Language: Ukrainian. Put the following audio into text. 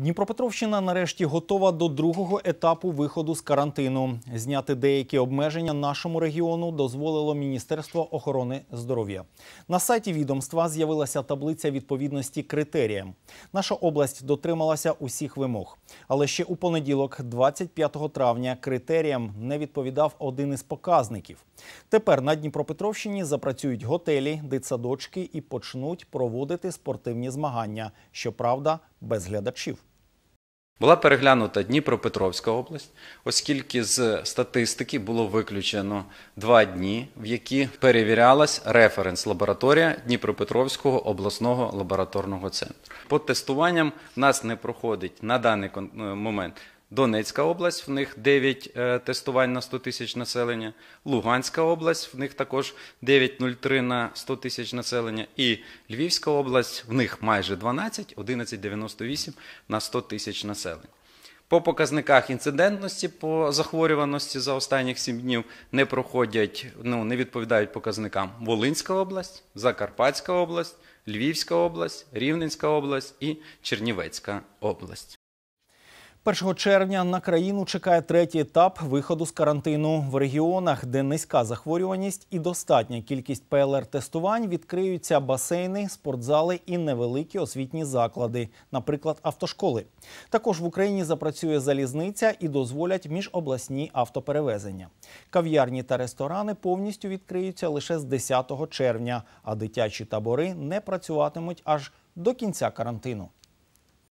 Дніпропетровщина нарешті готова до другого етапу виходу з карантину. Зняти деякі обмеження нашому регіону дозволило Міністерство охорони здоров'я. На сайті відомства з'явилася таблиця відповідності критеріям. Наша область дотрималася усіх вимог, але ще у понеділок, 25 травня, критеріям не відповідав один із показників. Тепер на Дніпропетровщині запрацюють готелі, дитсадочки і почнуть проводити спортивні змагання. Щоправда, без глядачів. Була переглянута Дніпропетровська область, оскільки з статистики було виключено два дні, в які перевірялась референс-лабораторія Дніпропетровського обласного лабораторного центру. По тестуванням в нас не проходить на даний е, момент Донецька область, в них 9 е, тестувань на 100 тисяч населення, Луганська область, в них також 9,03 на 100 тисяч населення, і Львівська область, в них майже 12, 11,98 на 100 тисяч населення. По показниках інцидентності по захворюваності за останніх 7 днів не проходять, ну не відповідають показникам Волинська область, Закарпатська область, Львівська область, Рівненська область і Чернівецька область. 1 червня на країну чекає третій етап виходу з карантину в регіонах, де низька захворюваність і достатня кількість ПЛР-тестувань відкриються басейни, спортзали і невеликі освітні заклади, наприклад, автошколи. Також в Україні запрацює залізниця і дозволять міжобласні автоперевезення. Кав'ярні та ресторани повністю відкриються лише з 10 червня, а дитячі табори не працюватимуть аж до кінця карантину.